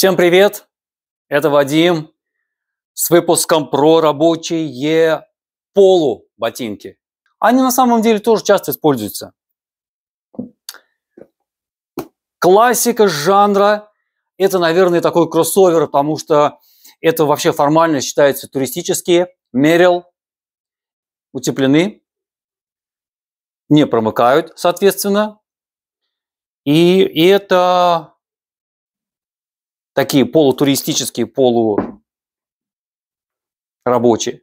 Всем привет! Это Вадим с выпуском про рабочие полуботинки. Они на самом деле тоже часто используются. Классика жанра – это, наверное, такой кроссовер, потому что это вообще формально считается туристические. Мерил, утеплены, не промыкают, соответственно. И, и это такие полутуристические, полурабочие.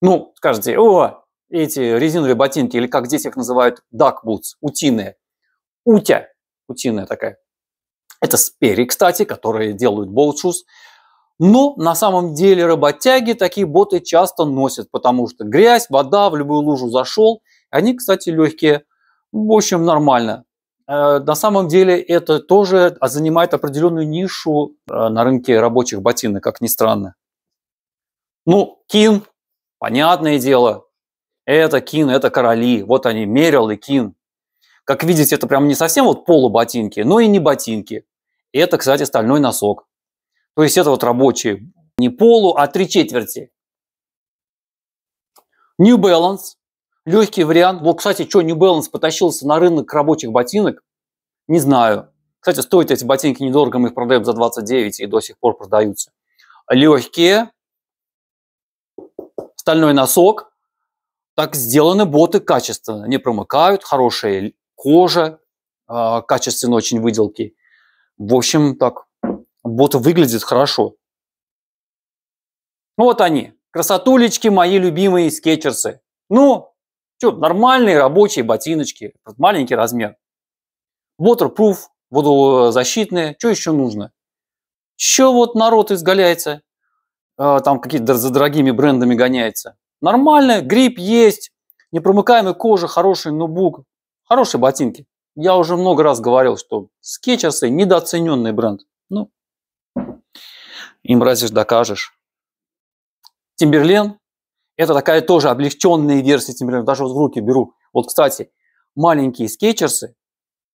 Ну, скажете, о, эти резиновые ботинки, или как здесь их называют, duck boots, утиные. Утя, утиная такая. Это спери, кстати, которые делают bolt shoes. Но на самом деле работяги такие боты часто носят, потому что грязь, вода, в любую лужу зашел. Они, кстати, легкие. В общем, нормально. Э, на самом деле это тоже занимает определенную нишу э, на рынке рабочих ботинок, как ни странно. Ну, кин, понятное дело, это кин, это короли, вот они, мерил и кин. Как видите, это прям не совсем вот полуботинки, но и не ботинки. Это, кстати, стальной носок. То есть это вот рабочие не полу, а три четверти. New Balance, Легкий вариант. Вот, кстати, что New Balance потащился на рынок рабочих ботинок? Не знаю. Кстати, стоят эти ботинки недорого, мы их продаем за 29 и до сих пор продаются. Легкие. Стальной носок. Так сделаны боты качественно. Не промыкают, хорошая кожа, а, качественно очень выделки. В общем, так, боты выглядят хорошо. Ну вот они, красотулечки, мои любимые скетчерсы. Ну, что, нормальные рабочие ботиночки, маленький размер. Waterproof, водозащитные, что еще нужно? Еще вот народ изгаляется, э, там какие-то за дорогими брендами гоняется. Нормально, грипп есть, непромыкаемая кожа, хороший ноутбук, хорошие ботинки. Я уже много раз говорил, что скетчерсы недооцененный бренд. Ну, им разишь, докажешь. Тимберлен это такая тоже облегченная версия температуры. Даже вот в руки беру. Вот, кстати, маленькие скетчерсы,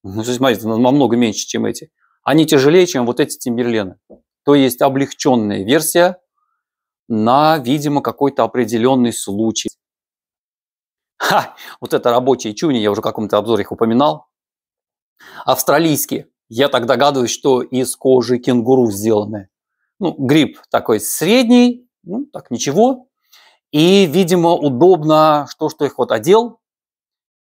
ну, смотрите, намного меньше, чем эти, они тяжелее, чем вот эти Тимберлены. То есть облегченная версия на, видимо, какой-то определенный случай. Ха! Вот это рабочие чуни, я уже в каком-то обзоре их упоминал. Австралийские. Я так догадываюсь, что из кожи кенгуру сделаны. Ну, гриб такой средний, ну, так ничего. И, видимо, удобно, что, что их вот одел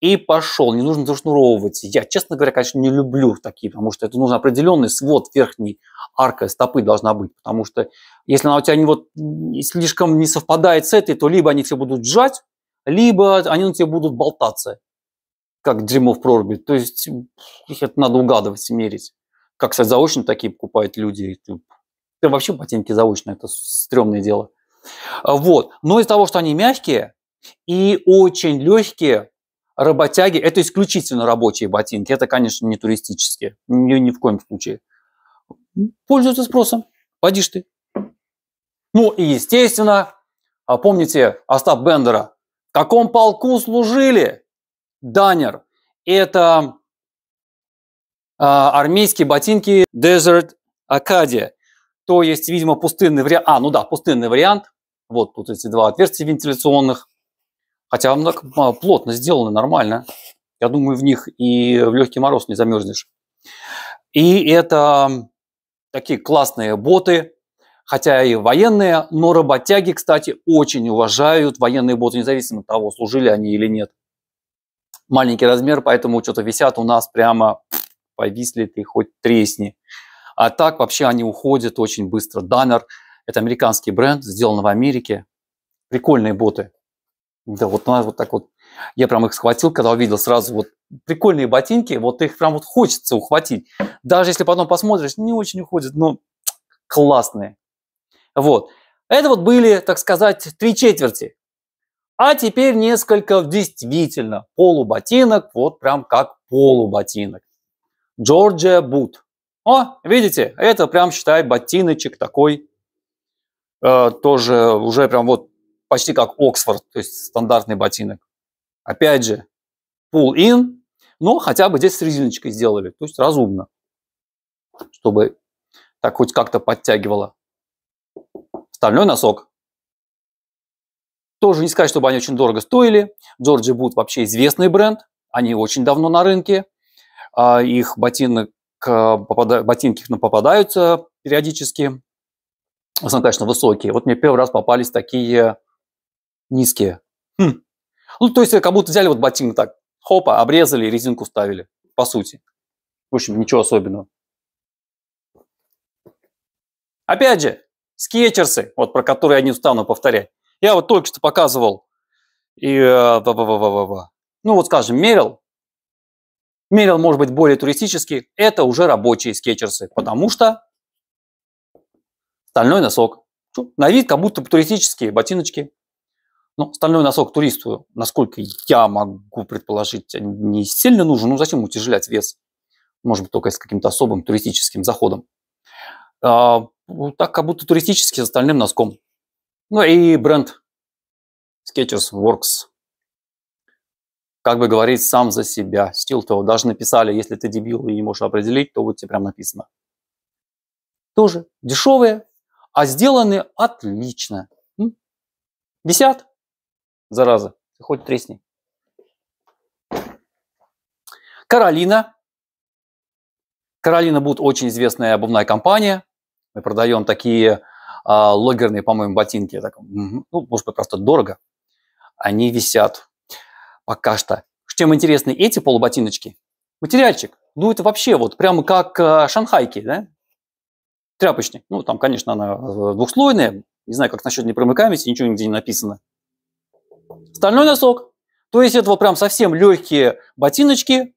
и пошел. Не нужно зашнуровывать. Я, честно говоря, конечно, не люблю такие, потому что это нужно определенный свод верхней арка стопы должна быть. Потому что если она у тебя не вот слишком не совпадает с этой, то либо они все будут сжать, либо они у тебя будут болтаться, как дерьмо в проруби. То есть их это надо угадывать, и мерить. Как, кстати, заочно такие покупают люди. Ты вообще ботинки заочно, это стрёмное дело. Вот. Но из-за того, что они мягкие и очень легкие, работяги – это исключительно рабочие ботинки. Это, конечно, не туристические. Ни, ни в коем случае. Пользуются спросом. Поди ты. Ну и, естественно, а помните Остап Бендера? В каком полку служили? Данер. Это э, армейские ботинки Desert Acadia. То есть, видимо, пустынный вариант. А, ну да, пустынный вариант вот тут эти два отверстия вентиляционных. Хотя он так а, плотно сделаны, нормально. Я думаю, в них и в легкий мороз не замерзнешь. И это такие классные боты, хотя и военные, но работяги, кстати, очень уважают военные боты, независимо от того, служили они или нет. Маленький размер, поэтому что-то висят у нас прямо, повисли ты хоть тресни. А так вообще они уходят очень быстро. Даннер – это американский бренд, сделан в Америке. Прикольные боты. Да, вот, у ну, нас вот так вот. Я прям их схватил, когда увидел сразу вот прикольные ботинки, вот их прям вот хочется ухватить. Даже если потом посмотришь, не очень уходят, но классные. Вот. Это вот были, так сказать, три четверти. А теперь несколько действительно полуботинок, вот прям как полуботинок. Джорджия Бут. О, видите, это прям, считай, ботиночек такой Э, тоже уже прям вот почти как Оксфорд, то есть стандартный ботинок. Опять же, pull-in, но хотя бы здесь с резиночкой сделали, то есть разумно, чтобы так хоть как-то подтягивало. Стальной носок. Тоже не сказать, чтобы они очень дорого стоили. Джорджи Бут вообще известный бренд, они очень давно на рынке. А, их ботинок, э, ботинки ну, попадаются периодически в основном, конечно, высокие. Вот мне первый раз попались такие низкие. Хм. Ну, то есть, э, как будто взяли вот ботинок так, хопа, обрезали и резинку ставили. по сути. В общем, ничего особенного. Опять же, скетчерсы, вот про которые я не устану повторять. Я вот только что показывал и... Э, ну, вот, скажем, мерил. Мерил может быть более туристический. Это уже рабочие скетчерсы, потому что стальной носок. На вид как будто туристические ботиночки. Но ну, стальной носок туристу, насколько я могу предположить, не сильно нужен. Ну, зачем утяжелять вес? Может быть, только с каким-то особым туристическим заходом. А, так, как будто туристический с стальным носком. Ну и бренд Skechers Works. Как бы говорить сам за себя. Стил того даже написали, если ты дебил и не можешь определить, то вот тебе прям написано. Тоже дешевые, а сделаны отлично. Висят, зараза, хоть тресни. Каролина. Каролина будет очень известная обувная компания. Мы продаем такие э, логерные, по-моему, ботинки. Так, ну, может быть, просто дорого. Они висят пока что. Чем интересны эти полуботиночки? Материальчик. Ну, это вообще вот прямо как э, шанхайки, да? тряпочник. Ну, там, конечно, она э, двухслойная. Не знаю, как насчет непрямой ничего нигде не написано. Стальной носок. То есть это вот прям совсем легкие ботиночки.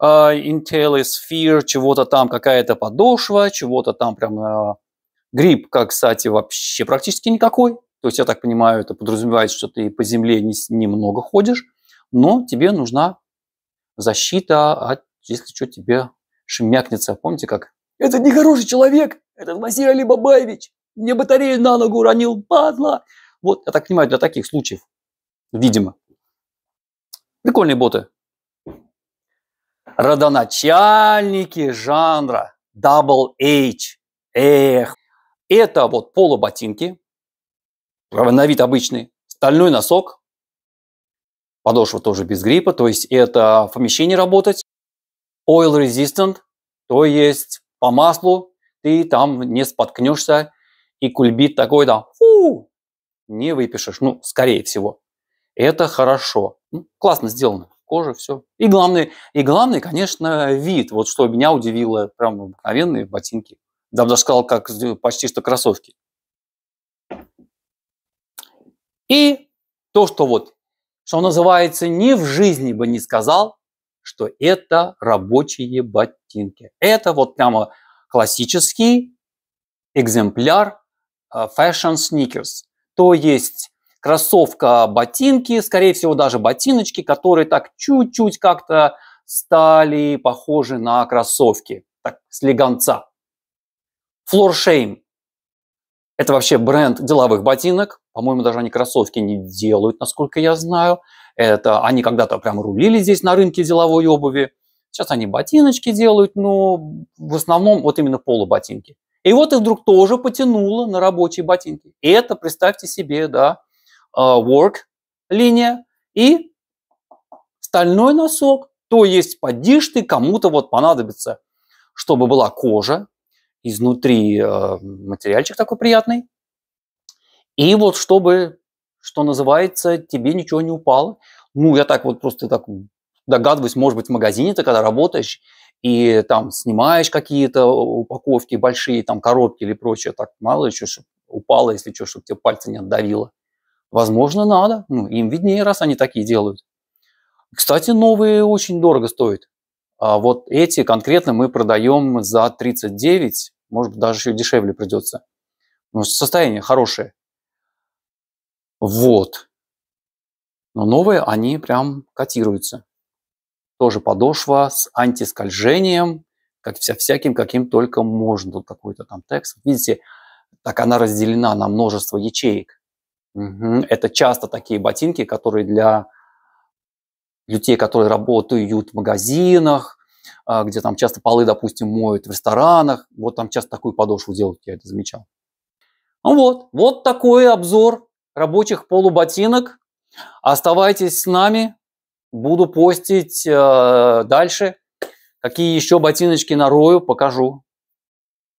Uh, Intel Sphere, чего-то там, какая-то подошва, чего-то там прям uh, а, грипп, как, кстати, вообще практически никакой. То есть, я так понимаю, это подразумевает, что ты по земле не, немного ходишь, но тебе нужна защита, от, если что, тебе шмякнется. Помните, как этот нехороший человек, этот Василий Али Бабаевич, мне батарею на ногу уронил, падла. Вот, я так понимаю, для таких случаев, видимо. Прикольные боты. Родоначальники жанра Double H. Эх. Это вот полуботинки, на вид обычный, стальной носок, подошва тоже без гриппа, то есть это помещение работать, oil resistant, то есть по маслу, ты там не споткнешься, и кульбит такой там, фу, не выпишешь, ну, скорее всего. Это хорошо. Ну, классно сделано. Кожа, все. И главное, и главное, конечно, вид. Вот что меня удивило, прям обыкновенные ботинки. Да, даже сказал, как почти что кроссовки. И то, что вот, что называется, ни в жизни бы не сказал, что это рабочие ботинки. Это вот прямо классический экземпляр э, fashion sneakers. То есть кроссовка, ботинки, скорее всего, даже ботиночки, которые так чуть-чуть как-то стали похожи на кроссовки, так, слегонца. Floor shame это вообще бренд деловых ботинок. По-моему, даже они кроссовки не делают, насколько я знаю. Это они когда-то прям рулили здесь на рынке деловой обуви. Сейчас они ботиночки делают, но в основном вот именно полуботинки. И вот их вдруг тоже потянуло на рабочие ботинки. И это, представьте себе, да, а, work линия и стальной носок. То есть, подишь ты, кому-то вот понадобится, чтобы была кожа, изнутри э, материальчик такой приятный. И вот чтобы, что называется, тебе ничего не упало. Ну, я так вот просто так догадываюсь, может быть, в магазине ты когда работаешь, и там снимаешь какие-то упаковки большие, там коробки или прочее, так мало еще, чтобы упало, если что, чтобы тебе пальцы не отдавило. Возможно, надо. Ну, им виднее, раз они такие делают. Кстати, новые очень дорого стоят. А вот эти конкретно мы продаем за 39, может быть, даже еще дешевле придется. Но ну, состояние хорошее. Вот. Но новые, они прям котируются. Тоже подошва с антискольжением, как вся, всяким, каким только можно. Тут какой-то там текст. Видите, так она разделена на множество ячеек. Угу. Это часто такие ботинки, которые для людей, которые работают в магазинах, а, где там часто полы, допустим, моют в ресторанах. Вот там часто такую подошву делают, я это замечал. Ну вот, вот такой обзор рабочих полуботинок. Оставайтесь с нами, буду постить э, дальше. Какие еще ботиночки нарою, покажу.